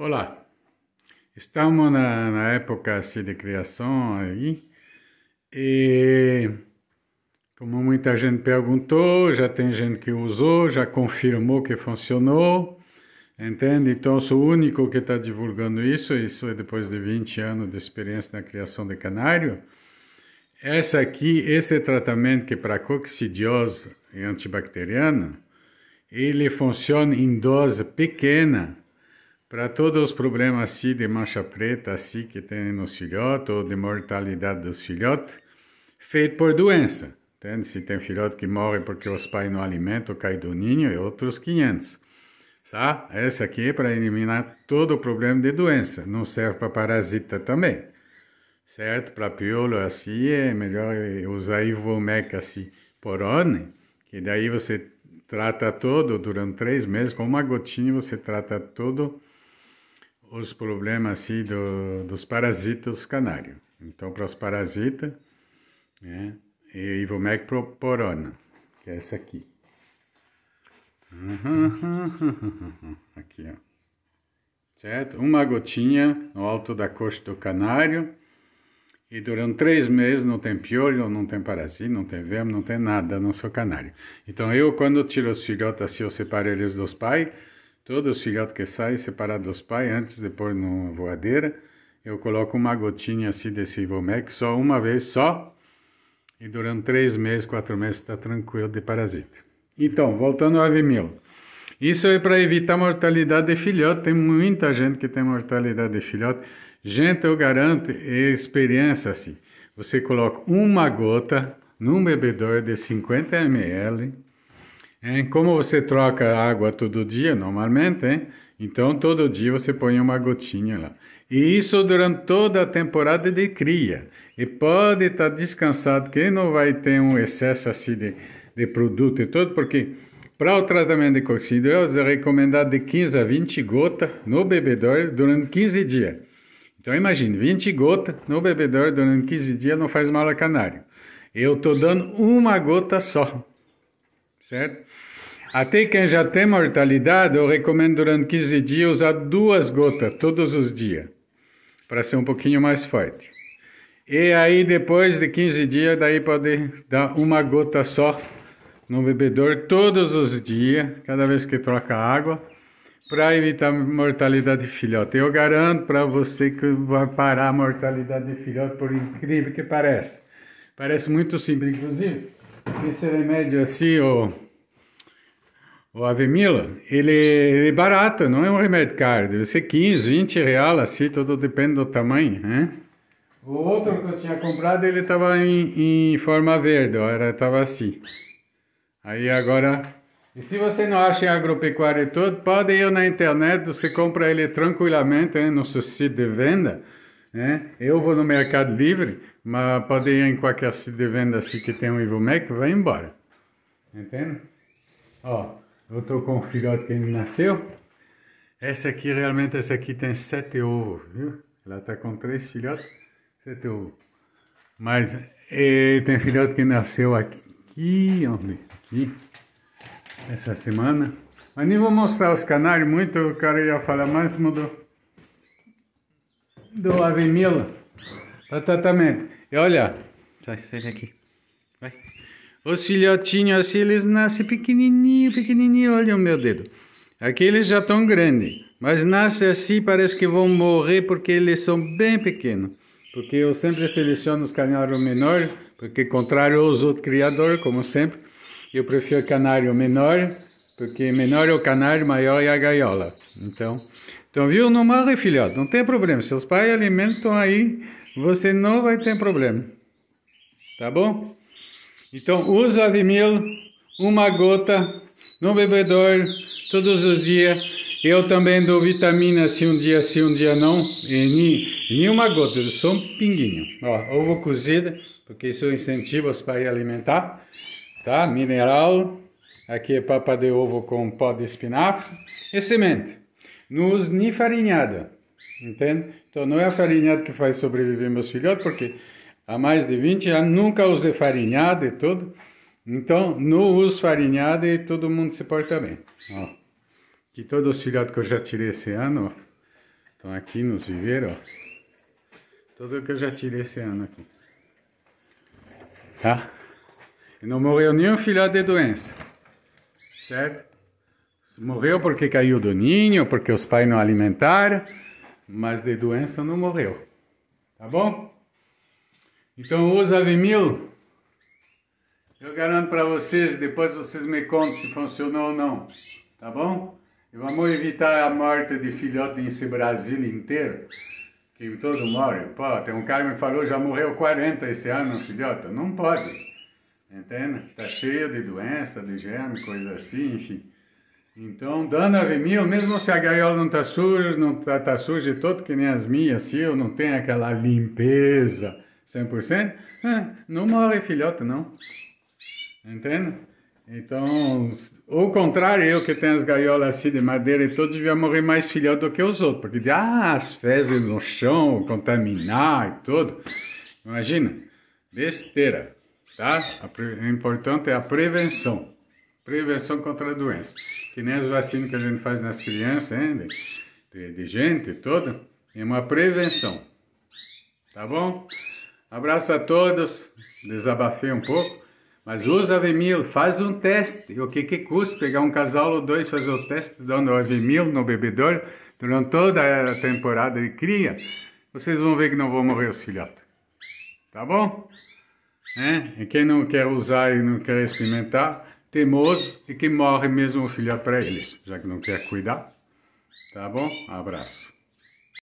Olá, estamos na, na época assim, de criação aí e como muita gente perguntou, já tem gente que usou, já confirmou que funcionou, entende? Então sou o único que está divulgando isso, isso é depois de 20 anos de experiência na criação de canário. Essa aqui, esse tratamento que é para coccidiose e antibacteriana, ele funciona em dose pequena, para todos os problemas assim de mancha preta, assim que tem nos filhotes, ou de mortalidade dos filhotes, feito por doença. Entende? Se tem filhote que morre porque os pais não alimentam, cai do ninho e outros 500. Tá? Essa aqui é para eliminar todo o problema de doença. Não serve para parasita também. Certo? Para piolo é assim é melhor usar Ivomec assim por ordem, que daí você trata todo durante três meses, com uma gotinha você trata todo os problemas assim, do, dos parasitas canários. Então, para os parasitas, né, e Ivomec proporona, que é essa aqui. Aqui, ó. Certo? Uma gotinha no alto da coxa do canário. E durante três meses não tem piolho, não tem parasita, não tem verme, não tem nada no seu canário. Então eu, quando tiro os filhotes assim, eu separo eles dos pais Todo o filhote que sai separado dos pais, antes de pôr numa voadeira, eu coloco uma gotinha assim desse Ivomec, só uma vez só, e durante três meses, quatro meses está tranquilo de parasita. Então, voltando ao ave Isso é para evitar mortalidade de filhote. Tem muita gente que tem mortalidade de filhote. Gente, eu garanto, é experiência assim. Você coloca uma gota num bebedouro de 50 ml Hein? Como você troca água todo dia, normalmente, hein? então todo dia você põe uma gotinha lá. E isso durante toda a temporada de cria. E pode estar descansado que não vai ter um excesso assim de, de produto e tudo, porque para o tratamento de coccidiosos é recomendado de 15 a 20 gotas no bebedouro durante 15 dias. Então imagine, 20 gotas no bebedouro durante 15 dias não faz mal a canário. Eu estou dando uma gota só certo? Até quem já tem mortalidade, eu recomendo durante 15 dias usar duas gotas todos os dias, para ser um pouquinho mais forte. E aí, depois de 15 dias, daí pode dar uma gota só no bebedor todos os dias, cada vez que troca água, para evitar mortalidade de filhote. Eu garanto para você que vai parar a mortalidade de filhote, por incrível que pareça. Parece muito simples, inclusive. Esse é remédio assim, o, o Avemila, ele, ele é barato, não é um remédio caro. Deve ser 15, 20 reais, assim, tudo depende do tamanho, né? O outro que eu tinha comprado, ele estava em, em, forma verde, era estava assim. Aí agora... E se você não acha em agropecuária e tudo, pode ir na internet, você compra ele tranquilamente, hein, no seu site de venda. É? eu vou no Mercado Livre, mas pode ir em qualquer cidade de venda assim que tem um Ivomec, vai embora. Entende? Ó, eu tô com o filhote que ainda nasceu. Essa aqui, realmente, essa aqui tem sete ovos, viu? Ela tá com três filhotes, sete ovos. Mas e, tem filhote que nasceu aqui, onde? Aqui, essa semana. Mas nem vou mostrar os canários muito, o cara ia falar, mais mudou do Avemila. Tratamento. E olha, sai, sai daqui. Vai. Os filhotinhos assim, eles nascem pequenininho, pequenininho. Olha o meu dedo. Aqui eles já estão grandes. Mas nascem assim, parece que vão morrer porque eles são bem pequenos. Porque eu sempre seleciono os canários menores, porque contrário aos outros criadores, como sempre, eu prefiro canário menor, porque menor é o canário, maior é a gaiola. Então, então, viu? Não morre, filhote, não tem problema. Seus pais alimentam aí, você não vai ter problema. Tá bom? Então, usa Avimil, uma gota, no bebedouro, todos os dias. Eu também dou vitamina se um dia sim, um dia não. E nenhuma gota, só um pinguinho. Ó, ovo cozido porque isso incentiva os pais a alimentar. Tá? Mineral. Aqui é papa de ovo com pó de espinafre. E semente nos nem farinhada, entende? Então não é a farinhada que faz sobreviver meus filhotes, porque há mais de 20 anos nunca usei farinhada e tudo. Então, não uso farinhada e todo mundo se porta bem. Ó, que todos os filhotes que eu já tirei esse ano, estão aqui nos viveiros, Tudo que eu já tirei esse ano aqui. Tá? E não morreu nenhum filhote de doença. Certo? Morreu porque caiu do ninho, porque os pais não alimentaram, mas de doença não morreu. Tá bom? Então usa Avemil. Eu garanto para vocês, depois vocês me contam se funcionou ou não. Tá bom? E vamos evitar a morte de filhote nesse Brasil inteiro, que todo morre. Pô, tem um cara que me falou, já morreu 40 esse ano, filhotes, Não pode. Entende? Tá cheio de doença, de germe, coisa assim, enfim. Então, dana remia, mesmo se a gaiola não está suja, não está tá suja de todo, que nem as minhas, se eu não tenho aquela limpeza 100%, é, não morre filhota, não. Entende? Então, o contrário, eu que tenho as gaiolas assim de madeira e tudo, devia morrer mais filhote do que os outros, porque de, ah, as fezes no chão, contaminar e tudo. Imagina, besteira, tá? O importante é a prevenção. Prevenção contra a doença que nem as vacinas que a gente faz nas crianças, hein, de, de gente toda, é uma prevenção. Tá bom? Abraço a todos, desabafei um pouco, mas usa Avemil, faz um teste. O que, que custa pegar um casal ou dois, fazer o teste dando Avemil no bebedouro durante toda a temporada de cria? Vocês vão ver que não vão morrer os filhotes. Tá bom? É? E quem não quer usar e não quer experimentar, teimoso e que morre mesmo o filho para eles, já que não quer cuidar. Tá bom? abraço.